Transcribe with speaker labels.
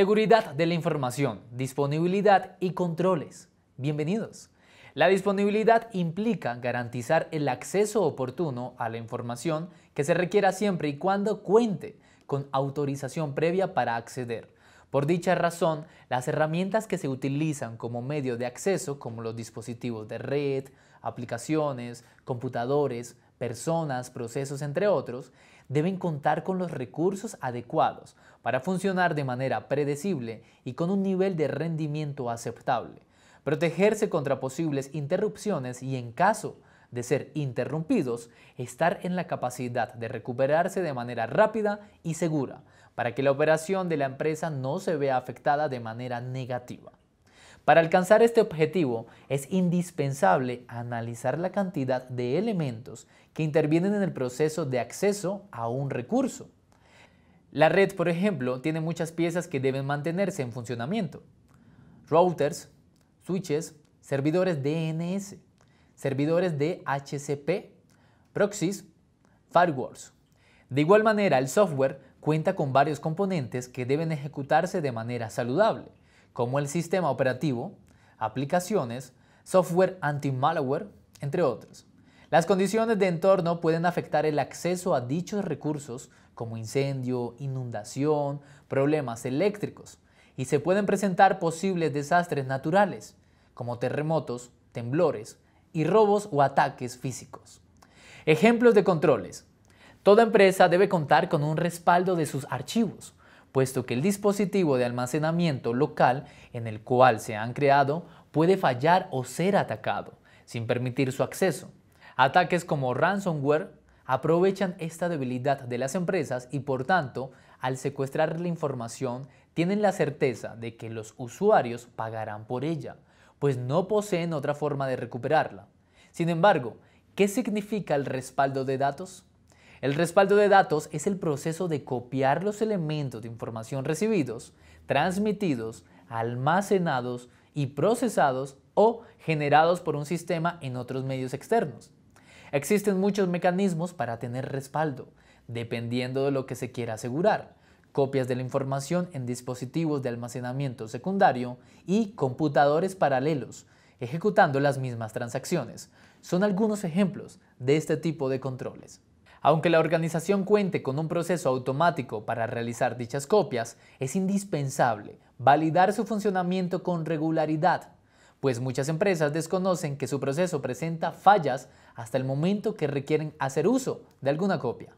Speaker 1: Seguridad de la información, disponibilidad y controles. Bienvenidos. La disponibilidad implica garantizar el acceso oportuno a la información que se requiera siempre y cuando cuente con autorización previa para acceder. Por dicha razón, las herramientas que se utilizan como medio de acceso, como los dispositivos de red, aplicaciones, computadores, personas, procesos, entre otros, deben contar con los recursos adecuados para funcionar de manera predecible y con un nivel de rendimiento aceptable, protegerse contra posibles interrupciones y en caso de ser interrumpidos, estar en la capacidad de recuperarse de manera rápida y segura, para que la operación de la empresa no se vea afectada de manera negativa. Para alcanzar este objetivo es indispensable analizar la cantidad de elementos que intervienen en el proceso de acceso a un recurso. La red, por ejemplo, tiene muchas piezas que deben mantenerse en funcionamiento. Routers, switches, servidores DNS, servidores de HCP, proxies, firewalls. De igual manera, el software cuenta con varios componentes que deben ejecutarse de manera saludable como el sistema operativo, aplicaciones, software anti-malware, entre otros. Las condiciones de entorno pueden afectar el acceso a dichos recursos como incendio, inundación, problemas eléctricos y se pueden presentar posibles desastres naturales como terremotos, temblores y robos o ataques físicos. Ejemplos de controles. Toda empresa debe contar con un respaldo de sus archivos, puesto que el dispositivo de almacenamiento local en el cual se han creado puede fallar o ser atacado, sin permitir su acceso. Ataques como ransomware aprovechan esta debilidad de las empresas y por tanto, al secuestrar la información, tienen la certeza de que los usuarios pagarán por ella, pues no poseen otra forma de recuperarla. Sin embargo, ¿qué significa el respaldo de datos? El respaldo de datos es el proceso de copiar los elementos de información recibidos, transmitidos, almacenados y procesados o generados por un sistema en otros medios externos. Existen muchos mecanismos para tener respaldo, dependiendo de lo que se quiera asegurar. Copias de la información en dispositivos de almacenamiento secundario y computadores paralelos, ejecutando las mismas transacciones. Son algunos ejemplos de este tipo de controles. Aunque la organización cuente con un proceso automático para realizar dichas copias, es indispensable validar su funcionamiento con regularidad, pues muchas empresas desconocen que su proceso presenta fallas hasta el momento que requieren hacer uso de alguna copia.